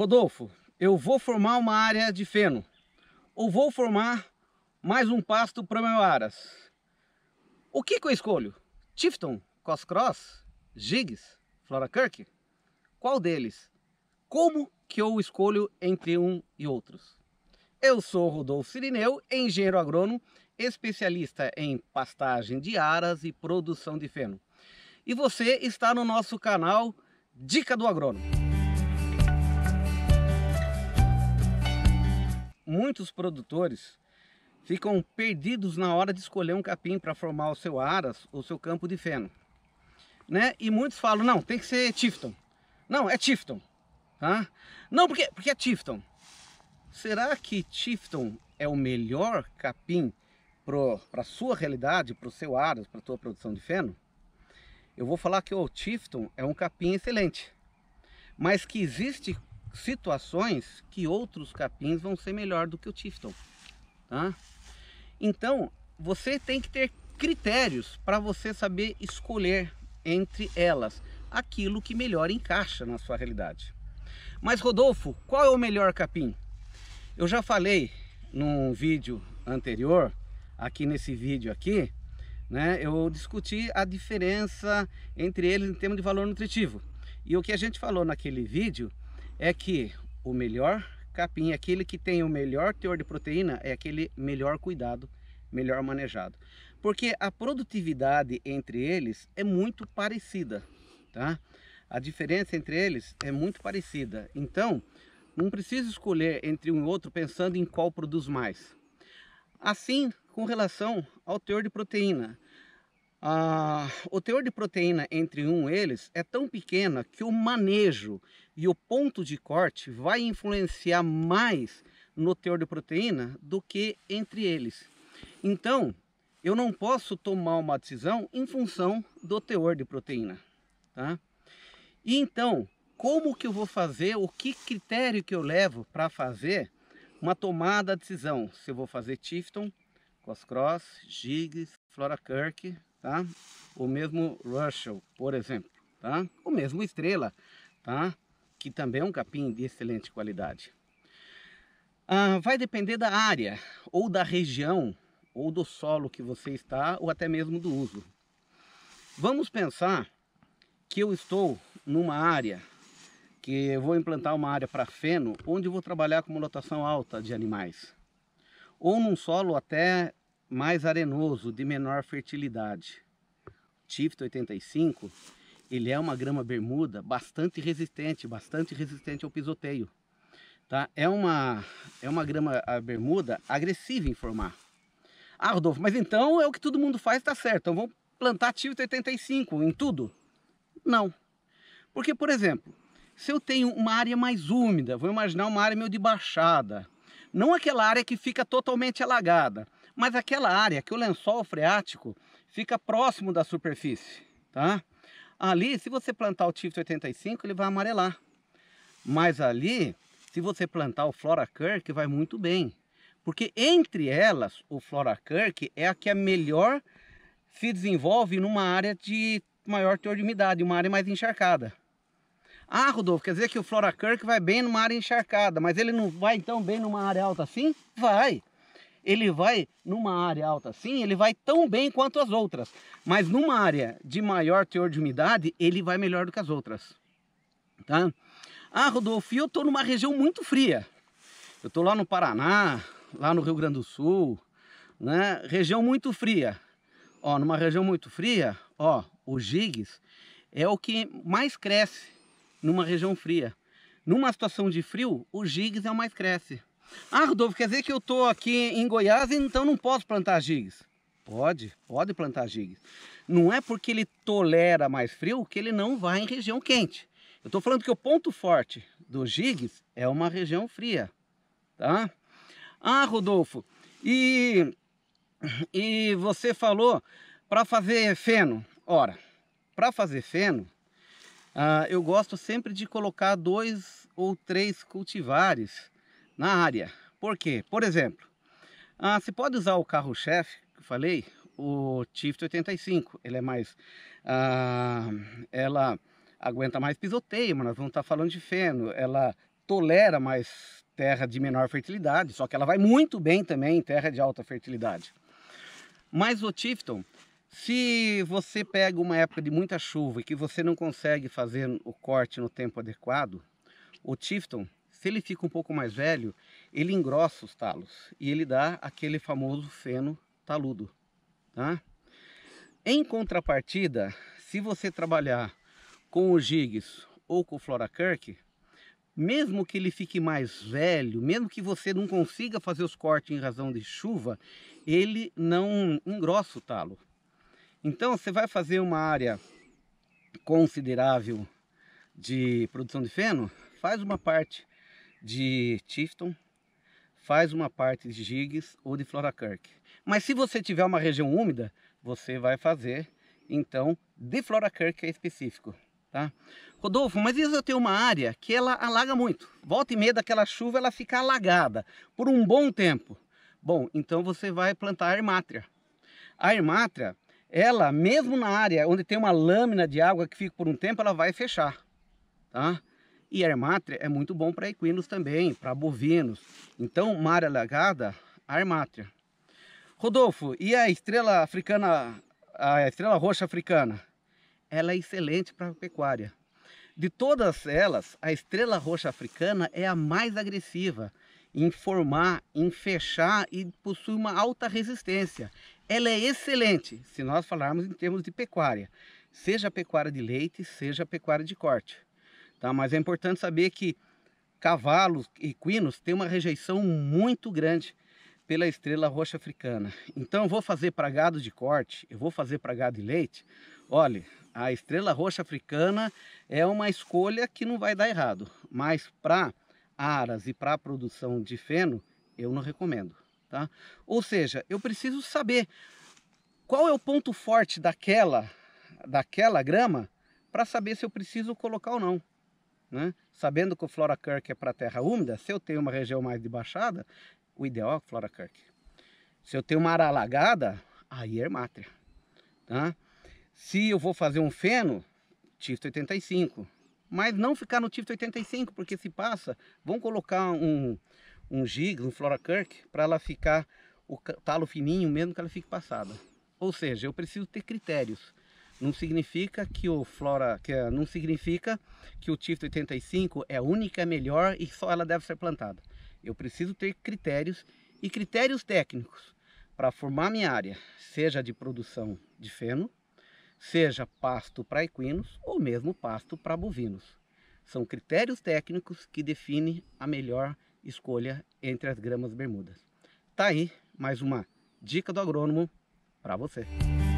Rodolfo, eu vou formar uma área de feno ou vou formar mais um pasto para meu aras. O que, que eu escolho? Tifton, Cross, Jigs, Flora Kirk? Qual deles? Como que eu escolho entre um e outros? Eu sou Rodolfo Sirineu, engenheiro agrônomo, especialista em pastagem de aras e produção de feno. E você está no nosso canal Dica do Agrônomo. muitos produtores ficam perdidos na hora de escolher um capim para formar o seu aras ou seu campo de feno. Né? E muitos falam, não, tem que ser Tifton. Não, é Tifton. Tá? Não, porque, porque é Tifton. Será que Tifton é o melhor capim para a sua realidade, para o seu aras, para a sua produção de feno? Eu vou falar que o Tifton é um capim excelente, mas que existe situações que outros capins vão ser melhor do que o Tifton. Tá? Então, você tem que ter critérios para você saber escolher entre elas aquilo que melhor encaixa na sua realidade. Mas Rodolfo, qual é o melhor capim? Eu já falei num vídeo anterior, aqui nesse vídeo aqui, né, eu discuti a diferença entre eles em termos de valor nutritivo. E o que a gente falou naquele vídeo é que o melhor capim, aquele que tem o melhor teor de proteína, é aquele melhor cuidado, melhor manejado. Porque a produtividade entre eles é muito parecida, tá? A diferença entre eles é muito parecida. Então, não precisa escolher entre um e outro pensando em qual produz mais. Assim, com relação ao teor de proteína. Ah, o teor de proteína entre um eles é tão pequena que o manejo e o ponto de corte vai influenciar mais no teor de proteína do que entre eles. Então, eu não posso tomar uma decisão em função do teor de proteína, tá? E então, como que eu vou fazer, o que critério que eu levo para fazer uma tomada de decisão? Se eu vou fazer Tifton, Cross-Cross, Giggs, Flora Kirk, tá? O mesmo Russell, por exemplo, tá? O mesmo Estrela, tá? Que também é um capim de excelente qualidade. Ah, vai depender da área, ou da região, ou do solo que você está, ou até mesmo do uso. Vamos pensar que eu estou numa área que eu vou implantar uma área para feno, onde vou trabalhar com uma lotação alta de animais. Ou num solo até mais arenoso, de menor fertilidade. O 85, ele é uma grama bermuda bastante resistente, bastante resistente ao pisoteio. Tá? É, uma, é uma grama bermuda agressiva em formar. Ah, Rodolfo, mas então é o que todo mundo faz, tá certo. Então vamos plantar Tivto 85 em tudo? Não. Porque, por exemplo, se eu tenho uma área mais úmida, vou imaginar uma área meio de baixada, não aquela área que fica totalmente alagada, mas aquela área que o lençol freático fica próximo da superfície, tá? Ali, se você plantar o TIFT 85, ele vai amarelar. Mas ali, se você plantar o Flora Kirk, vai muito bem. Porque entre elas, o Flora Kirk é a que é melhor se desenvolve numa área de maior teor de umidade, uma área mais encharcada. Ah, Rodolfo, quer dizer que o Flora Kirk vai bem numa área encharcada, mas ele não vai então bem numa área alta assim? Vai! ele vai numa área alta assim, ele vai tão bem quanto as outras, mas numa área de maior teor de umidade, ele vai melhor do que as outras, tá? Ah, Rodolfo, eu estou numa região muito fria. Eu estou lá no Paraná, lá no Rio Grande do Sul, né? Região muito fria. Ó, numa região muito fria, ó, o gigs é o que mais cresce numa região fria. Numa situação de frio, o gigs é o mais cresce. Ah, Rodolfo, quer dizer que eu estou aqui em Goiás e então não posso plantar gigs? Pode, pode plantar gigs. Não é porque ele tolera mais frio que ele não vai em região quente. Eu estou falando que o ponto forte do gigs é uma região fria, tá? Ah, Rodolfo, e, e você falou para fazer feno. Ora, para fazer feno, ah, eu gosto sempre de colocar dois ou três cultivares na área. Por quê? Por exemplo, ah, pode usar o carro-chefe, que eu falei, o Tift 85. Ele é mais... Ah, ela aguenta mais pisoteio, mas nós vamos estar falando de feno. Ela tolera mais terra de menor fertilidade, só que ela vai muito bem também em terra de alta fertilidade. Mas o Tifton, se você pega uma época de muita chuva e que você não consegue fazer o corte no tempo adequado, o Tifton se ele fica um pouco mais velho, ele engrossa os talos e ele dá aquele famoso feno taludo. Tá? Em contrapartida, se você trabalhar com o Giggs ou com o Flora Kirk, mesmo que ele fique mais velho, mesmo que você não consiga fazer os cortes em razão de chuva, ele não engrossa o talo. Então você vai fazer uma área considerável de produção de feno, faz uma parte de Tifton, faz uma parte de Giggs ou de Flora Kirk. Mas se você tiver uma região úmida, você vai fazer, então, de Flora Kirk é específico. Tá? Rodolfo, mas isso eu tenho uma área que ela alaga muito. Volta e meia daquela chuva, ela fica alagada por um bom tempo. Bom, então você vai plantar a ermátria. A ermátria, ela mesmo na área onde tem uma lâmina de água que fica por um tempo, ela vai fechar, tá? E Armatria é muito bom para equinos também, para bovinos. Então, Mara Lagada, Armatria. Rodolfo, e a estrela africana, a estrela roxa africana? Ela é excelente para pecuária. De todas elas, a estrela roxa africana é a mais agressiva em formar, em fechar e possui uma alta resistência. Ela é excelente se nós falarmos em termos de pecuária, seja pecuária de leite, seja pecuária de corte. Tá? Mas é importante saber que cavalos e equinos têm uma rejeição muito grande pela estrela roxa africana. Então eu vou fazer para gado de corte, eu vou fazer para gado de leite. Olha, a estrela roxa africana é uma escolha que não vai dar errado, mas para aras e para a produção de feno, eu não recomendo. Tá? Ou seja, eu preciso saber qual é o ponto forte daquela, daquela grama para saber se eu preciso colocar ou não. Né? Sabendo que o Flora Kirk é para terra úmida, se eu tenho uma região mais de baixada, o ideal é o Flora Kirk. Se eu tenho uma área alagada, aí é Hermátria. Tá? Se eu vou fazer um feno, Tifto 85. Mas não ficar no Tifto 85, porque se passa, vão colocar um, um Gigs, um Flora Kirk, para ela ficar o talo fininho, mesmo que ela fique passada. Ou seja, eu preciso ter critérios. Não significa que o Flora, que é, não significa que o Tifto 85 é única, é melhor e só ela deve ser plantada. Eu preciso ter critérios e critérios técnicos para formar minha área, seja de produção de feno, seja pasto para equinos ou mesmo pasto para bovinos. São critérios técnicos que definem a melhor escolha entre as gramas bermudas. Tá aí mais uma dica do agrônomo para você.